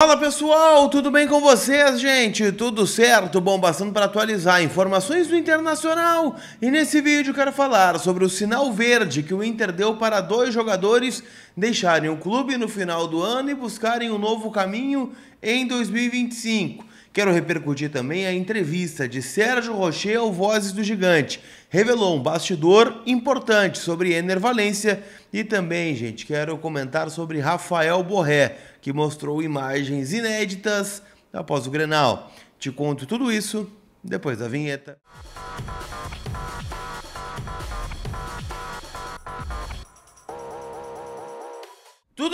Fala pessoal, tudo bem com vocês, gente? Tudo certo? Bom, bastante para atualizar informações do Internacional. E nesse vídeo quero falar sobre o sinal verde que o Inter deu para dois jogadores deixarem o clube no final do ano e buscarem um novo caminho em 2025. Quero repercutir também a entrevista de Sérgio Rocher ao Vozes do Gigante. Revelou um bastidor importante sobre Ener Valência e também, gente, quero comentar sobre Rafael Borré, que mostrou imagens inéditas após o Grenal. Te conto tudo isso depois da vinheta.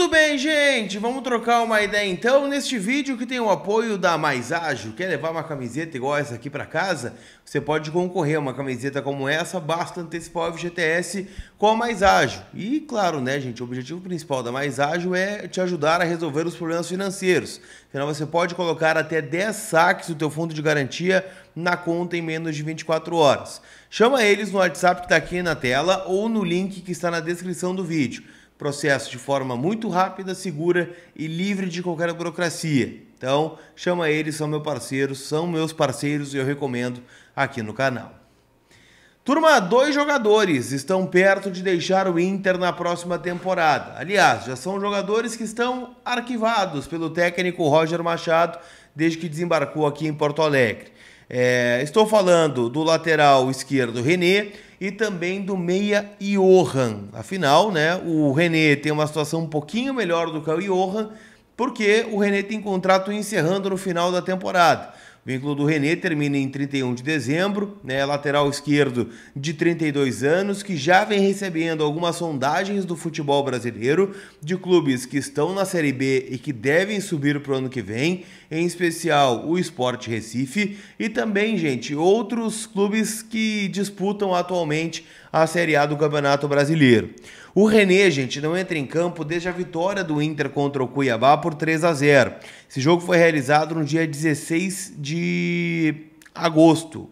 Tudo bem, gente? Vamos trocar uma ideia então neste vídeo que tem o apoio da Mais Ágil. Quer levar uma camiseta igual essa aqui para casa? Você pode concorrer a uma camiseta como essa, basta antecipar o FGTS com a Mais Ágil. E claro, né, gente, o objetivo principal da Mais Ágil é te ajudar a resolver os problemas financeiros. Afinal, você pode colocar até 10 saques do teu fundo de garantia na conta em menos de 24 horas. Chama eles no WhatsApp que está aqui na tela ou no link que está na descrição do vídeo. Processo de forma muito rápida, segura e livre de qualquer burocracia. Então, chama eles, são meus parceiros, são meus parceiros e eu recomendo aqui no canal. Turma, dois jogadores estão perto de deixar o Inter na próxima temporada. Aliás, já são jogadores que estão arquivados pelo técnico Roger Machado desde que desembarcou aqui em Porto Alegre. É, estou falando do lateral esquerdo René e também do meia Johan. Afinal, né, o René tem uma situação um pouquinho melhor do que o Johan, porque o René tem contrato encerrando no final da temporada vínculo do René termina em 31 de dezembro, né, lateral esquerdo de 32 anos, que já vem recebendo algumas sondagens do futebol brasileiro de clubes que estão na Série B e que devem subir para o ano que vem, em especial o Sport Recife e também, gente, outros clubes que disputam atualmente a Série A do Campeonato Brasileiro. O René, gente, não entra em campo desde a vitória do Inter contra o Cuiabá por 3 a 0. Esse jogo foi realizado no dia 16 de de agosto,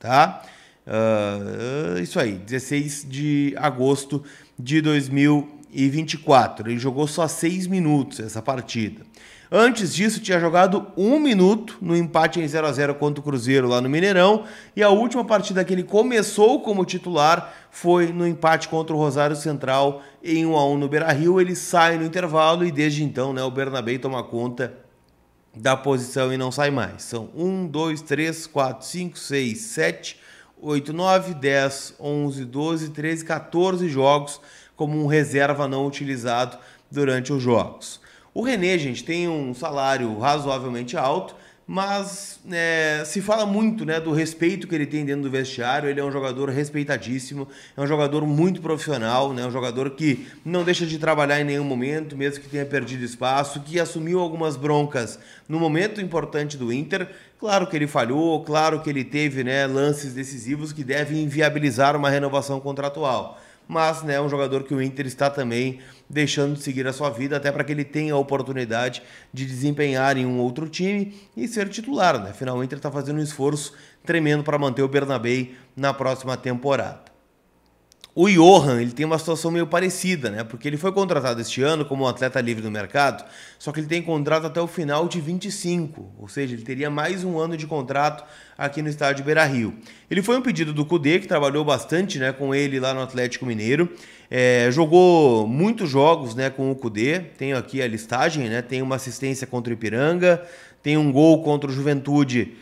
tá? Uh, isso aí, 16 de agosto de 2024. Ele jogou só seis minutos essa partida. Antes disso, tinha jogado um minuto no empate em 0 a 0 contra o Cruzeiro lá no Mineirão. E a última partida que ele começou como titular foi no empate contra o Rosário Central em 1 a 1 no Beira Rio. Ele sai no intervalo e desde então né, o Bernabéu toma conta da posição e não sai mais. São 1, 2, 3, 4, 5, 6, 7, 8, 9, 10, 11, 12, 13, 14 jogos como um reserva não utilizado durante os jogos. O René, gente, tem um salário razoavelmente alto, mas é, se fala muito né, do respeito que ele tem dentro do vestiário. Ele é um jogador respeitadíssimo, é um jogador muito profissional, né, um jogador que não deixa de trabalhar em nenhum momento, mesmo que tenha perdido espaço, que assumiu algumas broncas no momento importante do Inter. Claro que ele falhou, claro que ele teve né, lances decisivos que devem inviabilizar uma renovação contratual mas né, é um jogador que o Inter está também deixando de seguir a sua vida até para que ele tenha a oportunidade de desempenhar em um outro time e ser titular, né? Afinal, o Inter está fazendo um esforço tremendo para manter o Bernabei na próxima temporada. O Johan, ele tem uma situação meio parecida, né? Porque ele foi contratado este ano como um atleta livre do mercado, só que ele tem contrato até o final de 25, ou seja, ele teria mais um ano de contrato aqui no estádio Beira-Rio. Ele foi um pedido do Cudê, que trabalhou bastante né, com ele lá no Atlético Mineiro, é, jogou muitos jogos né, com o Cudê, tenho aqui a listagem, né? Tem uma assistência contra o Ipiranga, tem um gol contra o Juventude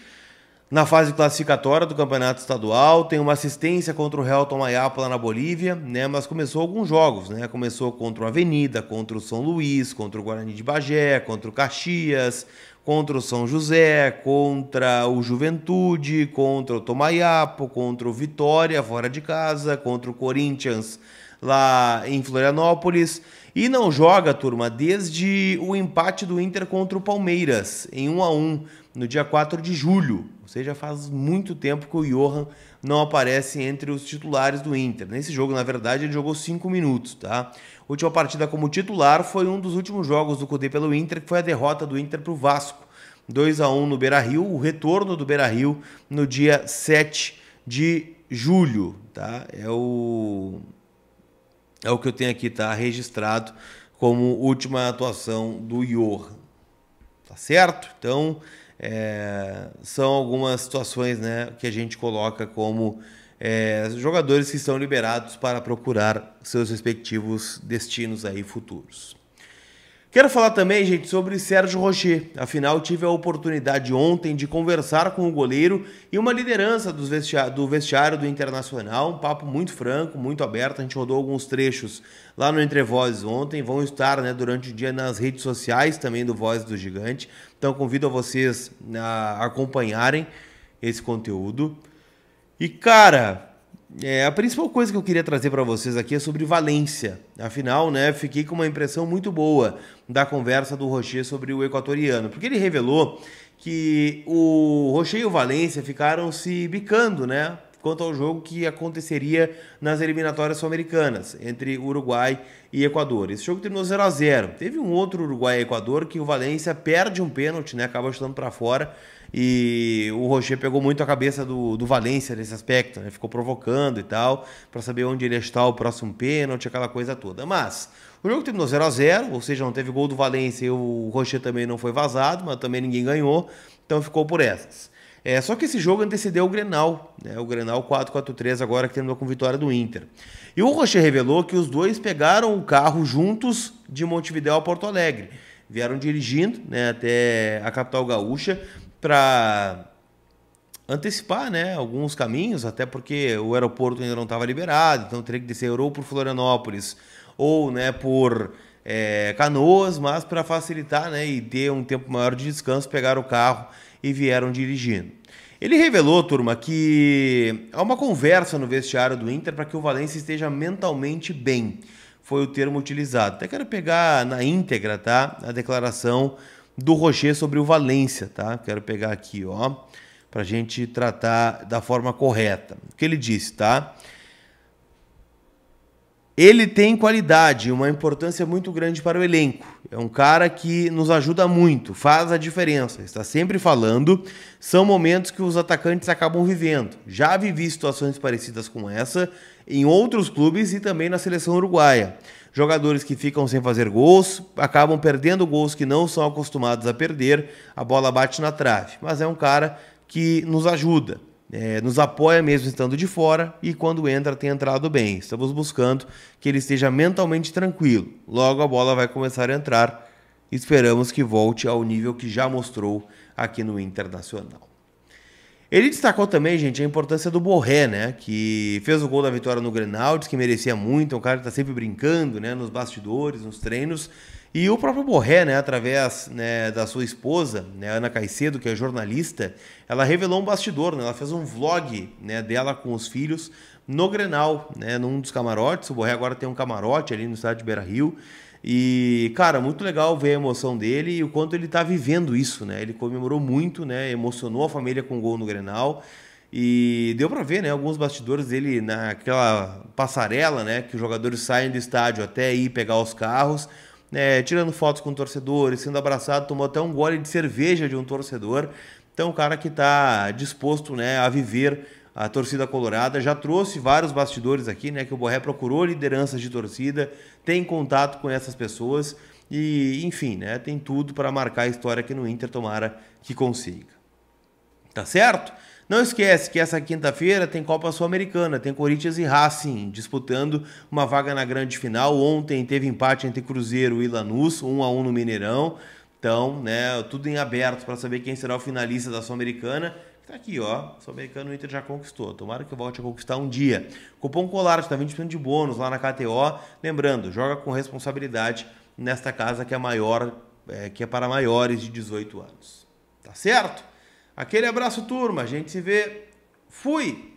na fase classificatória do Campeonato Estadual, tem uma assistência contra o Real Tomayapola na Bolívia, né? Mas começou alguns jogos, né? Começou contra o Avenida, contra o São Luís, contra o Guarani de Bagé, contra o Caxias, contra o São José, contra o Juventude, contra o Tomayapo, contra o Vitória fora de casa, contra o Corinthians lá em Florianópolis. E não joga, turma, desde o empate do Inter contra o Palmeiras, em 1 a 1 no dia 4 de julho seja, faz muito tempo que o Johan não aparece entre os titulares do Inter. Nesse jogo, na verdade, ele jogou 5 minutos, tá? Última partida como titular foi um dos últimos jogos do Cudê pelo Inter, que foi a derrota do Inter para o Vasco. 2 a 1 no Beira-Rio, o retorno do Beira-Rio no dia 7 de julho, tá? É o é o que eu tenho aqui, tá registrado como última atuação do Johan. Tá certo? Então, é, são algumas situações né, que a gente coloca como é, jogadores que estão liberados para procurar seus respectivos destinos aí futuros. Quero falar também, gente, sobre Sérgio Rocher. Afinal, tive a oportunidade ontem de conversar com o goleiro e uma liderança do vestiário, do vestiário do Internacional. Um papo muito franco, muito aberto. A gente rodou alguns trechos lá no Entre Vozes ontem. Vão estar né, durante o dia nas redes sociais também do Voz do Gigante. Então, convido a vocês a acompanharem esse conteúdo. E, cara, é, a principal coisa que eu queria trazer para vocês aqui é sobre Valência. Afinal, né, fiquei com uma impressão muito boa da conversa do Rocher sobre o equatoriano, porque ele revelou que o Rocher e o Valência ficaram se bicando, né, quanto ao jogo que aconteceria nas eliminatórias sul-americanas entre Uruguai e Equador. Esse jogo terminou 0 a 0. Teve um outro Uruguai e Equador que o Valência perde um pênalti, né, acaba chutando para fora e o Rocher pegou muito a cabeça do, do Valência nesse aspecto, né? Ficou provocando e tal, para saber onde ele estar o próximo pênalti, aquela coisa toda. Mas o jogo terminou 0 a 0 ou seja, não teve gol do Valência e o Rocher também não foi vazado, mas também ninguém ganhou, então ficou por essas. É, só que esse jogo antecedeu o Grenal, né? o Grenal 4-4-3 agora que terminou com vitória do Inter. E o Rocher revelou que os dois pegaram o carro juntos de Montevideo a Porto Alegre. Vieram dirigindo né, até a capital gaúcha para antecipar né, alguns caminhos, até porque o aeroporto ainda não estava liberado, então teria que descer ou por Florianópolis ou né, por é, Canoas, mas para facilitar né, e ter um tempo maior de descanso, pegaram o carro e vieram dirigindo. Ele revelou, turma, que há uma conversa no vestiário do Inter para que o Valencia esteja mentalmente bem. Foi o termo utilizado. Até quero pegar na íntegra, tá? A declaração do Rocher sobre o Valência, tá? Quero pegar aqui, ó, para gente tratar da forma correta. O que ele disse, tá? Ele tem qualidade, uma importância muito grande para o elenco. É um cara que nos ajuda muito, faz a diferença, está sempre falando. São momentos que os atacantes acabam vivendo. Já vivi situações parecidas com essa em outros clubes e também na seleção uruguaia. Jogadores que ficam sem fazer gols acabam perdendo gols que não são acostumados a perder, a bola bate na trave. Mas é um cara que nos ajuda, é, nos apoia mesmo estando de fora e quando entra tem entrado bem. Estamos buscando que ele esteja mentalmente tranquilo. Logo a bola vai começar a entrar. Esperamos que volte ao nível que já mostrou aqui no Internacional. Ele destacou também, gente, a importância do Borré, né? Que fez o gol da vitória no Grenal, que merecia muito, é um cara que tá sempre brincando, né? Nos bastidores, nos treinos. E o próprio Borré, né, através né, da sua esposa, né, Ana Caicedo, que é jornalista, ela revelou um bastidor, né, ela fez um vlog né, dela com os filhos no Grenal, né, num dos camarotes. O Borré agora tem um camarote ali no estádio de Beira Rio. E, cara, muito legal ver a emoção dele e o quanto ele está vivendo isso, né? Ele comemorou muito, né? Emocionou a família com o gol no Grenal. E deu para ver, né, alguns bastidores dele naquela passarela, né, que os jogadores saem do estádio até ir pegar os carros, né, tirando fotos com torcedores, sendo abraçado, tomou até um gole de cerveja de um torcedor. Então, o cara que está disposto, né, a viver a torcida colorada. Já trouxe vários bastidores aqui, né? Que o Borré procurou lideranças de torcida, tem contato com essas pessoas e, enfim, né? Tem tudo para marcar a história aqui no Inter, tomara que consiga. Tá certo? Não esquece que essa quinta-feira tem Copa Sul-Americana, tem Corinthians e Racing disputando uma vaga na grande final. Ontem teve empate entre Cruzeiro e Lanús, um a um no Mineirão. Então, né, tudo em aberto para saber quem será o finalista da Sul-Americana. Tá aqui, ó. Sul-Americano o Inter já conquistou. Tomara que eu volte a conquistar um dia. Cupom Colar, está 20% de bônus lá na KTO. Lembrando, joga com responsabilidade nesta casa que é maior, é, que é para maiores de 18 anos. Tá certo? Aquele abraço, turma. A gente se vê. Fui!